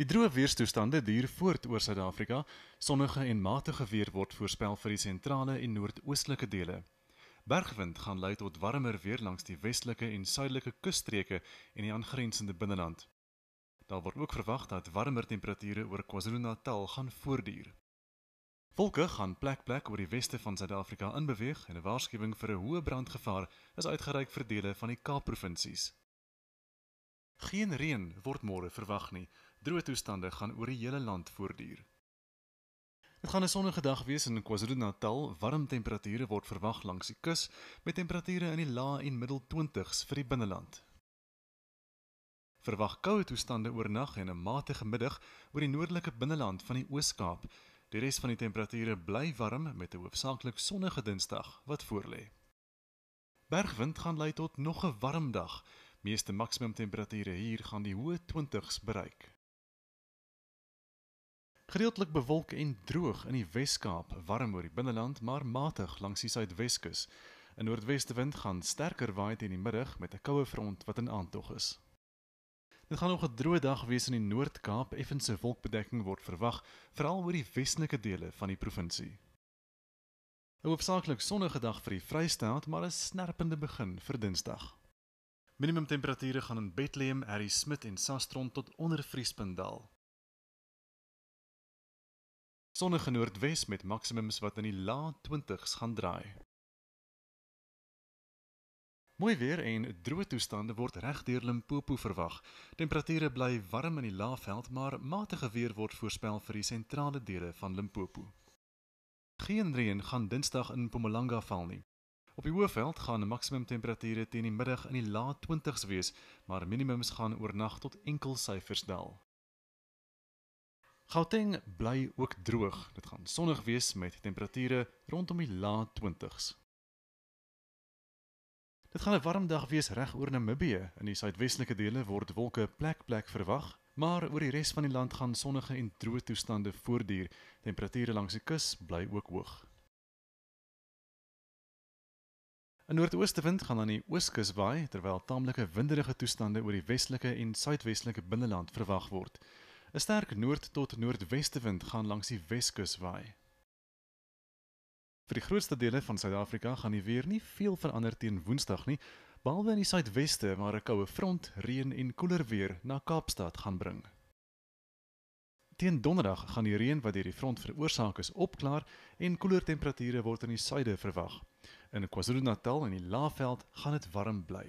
Die droë weerstoestande duur voort oor Suid-Afrika. Sonnige en matige weer word voorspel vir die sentrale en noordoostelike dele. Bergwind gaan lei tot warmer weer langs die westelike en suidelike kusstreke en die aangrensende binneland. Daar word ook verwag dat warmer temperature oor KwaZulu-Natal gaan voortduur. Wolke gaan plek-plek oor die weste van Suid-Afrika inbeweeg en 'n waarskuwing vir 'n hoë brandgevaar is uitgereik vir dele van die Kaap-provinsies. Geen reën word môre verwag nie, Droë toestande gaan oor die hele land voortduur. Dit gaan 'n sonnige dag wees in KwaZulu-Natal. Warm temperature word verwag langs die kus met temperature in die lae en middel 20s vir die binneland. Verwag koue toestande oornag en 'n matige middag oor die noordelike binneland van die Oos-Kaap. Die res van die temperature bly warm met 'n hoofsaaklik sonnige Dinsdag wat voorlê. Bergwind gaan lei tot nog 'n warm dag. Meeste maksimum temperature hier gaan die hoë 20s bereik. Gedeeltelik bewolk en droog in die Wes-Kaap, warm oor die binneland, maar matig langs die suidweskus. 'n Noordwestewind gaan sterker waai teen die middag met 'n koue front wat in aantog is. Dit gaan nog 'n droë dag wees in die Noord-Kaap, effens se wolkbedekking word verwag, veral oor die westelike dele van die provinsie. 'n Hoofsaaklik sonnige dag vir die Vrystaat, maar 'n snerpende begin vir Dinsdag. Minimumtemperature gaan in Bethlehem, Harry Smith en Sastron tot onder vriespunt daal sonnige noordwes met maksimums wat in die lae 20s gaan draai. Mooi weer en droë toestande word regdeur Limpopo verwag. Temperature bly warm in die laafveld, maar matige weer word voorspel vir die sentrale dele van Limpopo. Geen reën gaan Dinsdag in Mpumalanga val nie. Op die hoofveld gaan maksimumtemperature teen die middag in die lae 20s wees, maar minimums gaan oornag tot enkel syfers dal. Gauteng bly ook droog. Dit gaan sonnig wees met temperature rondom die laat 20s. Dit gaan 'n warm dag wees reg oor Namibië. In die suidwestelike dele word wolke plek-plek verwag, maar oor die res van die land gaan sonnige en droë toestande voortduur. Temperature langs die kus bly ook hoog. 'n Noordooste wind gaan aan die ooskus waai terwyl taamlike winderye toestande oor die westelike en suidwestelike binneland verwag word. 'n sterk noord tot noordweste wind gaan langs die Weskus waai. Vir die grootste dele van Suid-Afrika gaan die weer nie veel verander teen Woensdag nie, behalwe in die suidweste waar 'n koue front reën en koeler weer na Kaapstad gaan bring. Teen Donderdag gaan die reën wat deur die front veroorsaak is opklaar en koeler temperature word in die suide verwag. In KwaZulu-Natal en die Laagveld gaan dit warm bly.